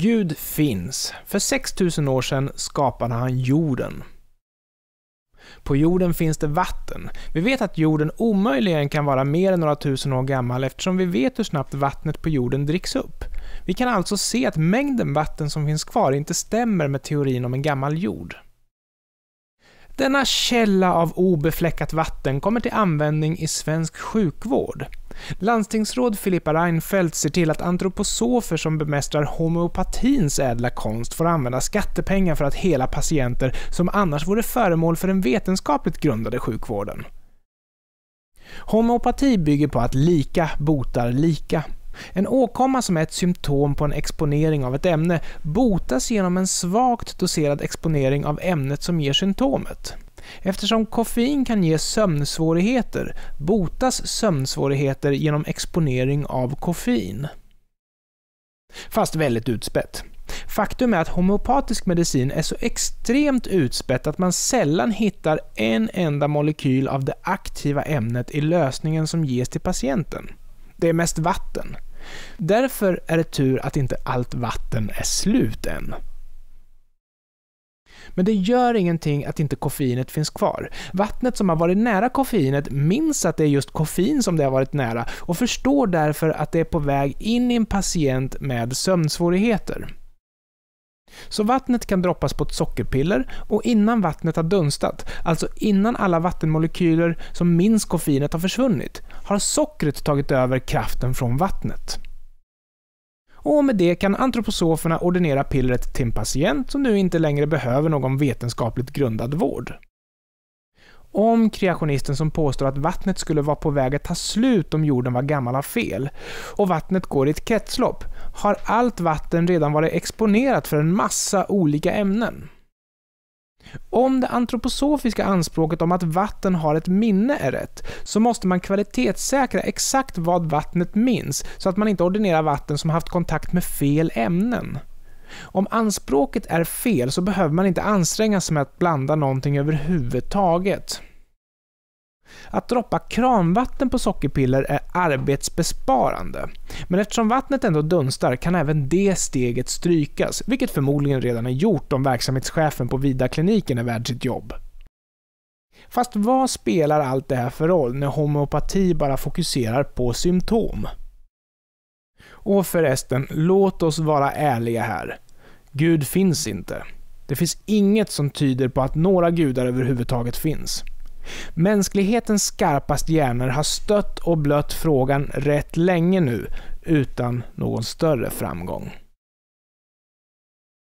Gud finns. För 6000 år sedan skapade han jorden. På jorden finns det vatten. Vi vet att jorden omöjligen kan vara mer än några tusen år gammal eftersom vi vet hur snabbt vattnet på jorden dricks upp. Vi kan alltså se att mängden vatten som finns kvar inte stämmer med teorin om en gammal jord. Denna källa av obefläckat vatten kommer till användning i svensk sjukvård. Landstingsråd Filippa Reinfeldt ser till att antroposofer som bemästrar homeopatins ädla konst får använda skattepengar för att hela patienter som annars vore föremål för den vetenskapligt grundade sjukvården. Homeopati bygger på att lika botar lika. En åkomma som är ett symptom på en exponering av ett ämne botas genom en svagt doserad exponering av ämnet som ger symptomet. Eftersom koffein kan ge sömnsvårigheter botas sömnsvårigheter genom exponering av koffein. Fast väldigt utspätt. Faktum är att homeopatisk medicin är så extremt utspätt att man sällan hittar en enda molekyl av det aktiva ämnet i lösningen som ges till patienten. Det är mest vatten. Därför är det tur att inte allt vatten är slut än. Men det gör ingenting att inte koffeinet finns kvar. Vattnet som har varit nära koffeinet minns att det är just koffein som det har varit nära och förstår därför att det är på väg in i en patient med sömnsvårigheter. Så vattnet kan droppas på ett sockerpiller och innan vattnet har dunstat, alltså innan alla vattenmolekyler som minns koffeinet har försvunnit, har sockret tagit över kraften från vattnet och med det kan antroposoferna ordinera pillret till en patient som nu inte längre behöver någon vetenskapligt grundad vård. Om kreationisten som påstår att vattnet skulle vara på väg att ta slut om jorden var gammal har fel och vattnet går i ett kretslopp, har allt vatten redan varit exponerat för en massa olika ämnen. Om det antroposofiska anspråket om att vatten har ett minne är rätt, så måste man kvalitetssäkra exakt vad vattnet minns, så att man inte ordinerar vatten som haft kontakt med fel ämnen. Om anspråket är fel så behöver man inte anstränga sig med att blanda någonting överhuvudtaget. Att droppa kranvatten på sockerpiller är arbetsbesparande, men eftersom vattnet ändå dunstar kan även det steget strykas, vilket förmodligen redan är gjort om verksamhetschefen på Vida-kliniken är värd sitt jobb. Fast vad spelar allt det här för roll när homeopati bara fokuserar på symptom? Och förresten, låt oss vara ärliga här. Gud finns inte. Det finns inget som tyder på att några gudar överhuvudtaget finns. Mänsklighetens skarpaste hjärnor har stött och blött frågan rätt länge nu utan någon större framgång.